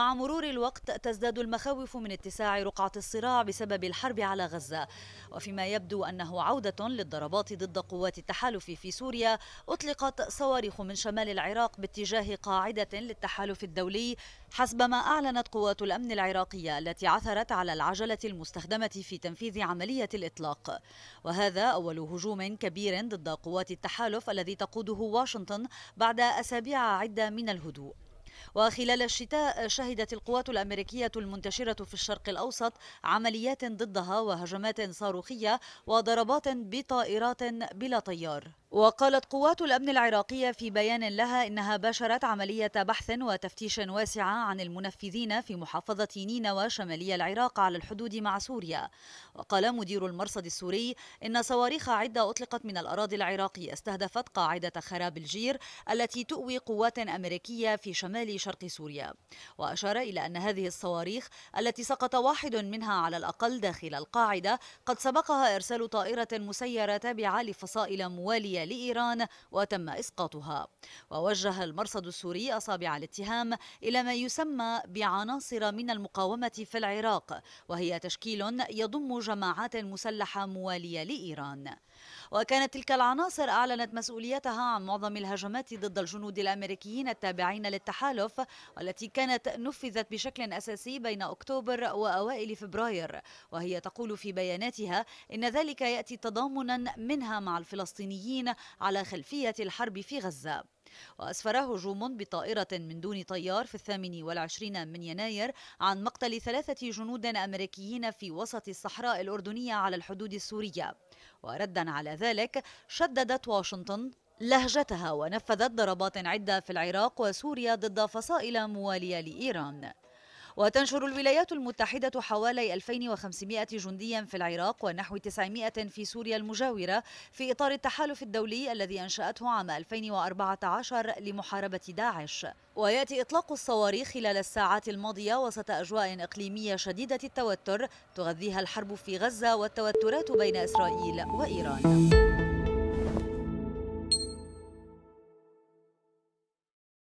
مع مرور الوقت تزداد المخاوف من اتساع رقعة الصراع بسبب الحرب على غزة وفيما يبدو أنه عودة للضربات ضد قوات التحالف في سوريا أطلقت صواريخ من شمال العراق باتجاه قاعدة للتحالف الدولي حسب ما أعلنت قوات الأمن العراقية التي عثرت على العجلة المستخدمة في تنفيذ عملية الإطلاق وهذا أول هجوم كبير ضد قوات التحالف الذي تقوده واشنطن بعد أسابيع عدة من الهدوء وخلال الشتاء شهدت القوات الأمريكية المنتشرة في الشرق الأوسط عمليات ضدها وهجمات صاروخية وضربات بطائرات بلا طيار وقالت قوات الأمن العراقية في بيان لها إنها باشرت عملية بحث وتفتيش واسعة عن المنفذين في محافظة نينوى شمالي العراق على الحدود مع سوريا وقال مدير المرصد السوري إن صواريخ عدة أطلقت من الأراضي العراقية استهدفت قاعدة خراب الجير التي تؤوي قوات أمريكية في شمال شرق سوريا وأشار إلى أن هذه الصواريخ التي سقط واحد منها على الأقل داخل القاعدة قد سبقها إرسال طائرة مسيرة تابعة لفصائل موالية لإيران وتم إسقاطها ووجه المرصد السوري أصابع الاتهام إلى ما يسمى بعناصر من المقاومة في العراق وهي تشكيل يضم جماعات مسلحة موالية لإيران وكانت تلك العناصر أعلنت مسؤوليتها عن معظم الهجمات ضد الجنود الأمريكيين التابعين للتحالف والتي كانت نفذت بشكل أساسي بين أكتوبر وأوائل فبراير وهي تقول في بياناتها إن ذلك يأتي تضامنا منها مع الفلسطينيين على خلفية الحرب في غزة وأسفر هجوم بطائرة من دون طيار في الثامن والعشرين من يناير عن مقتل ثلاثة جنود أمريكيين في وسط الصحراء الأردنية على الحدود السورية وردا على ذلك شددت واشنطن لهجتها ونفذت ضربات عدة في العراق وسوريا ضد فصائل موالية لإيران وتنشر الولايات المتحدة حوالي 2500 جنديا في العراق ونحو 900 في سوريا المجاورة في إطار التحالف الدولي الذي أنشأته عام 2014 لمحاربة داعش ويأتي إطلاق الصواريخ خلال الساعات الماضية وسط أجواء إقليمية شديدة التوتر تغذيها الحرب في غزة والتوترات بين إسرائيل وإيران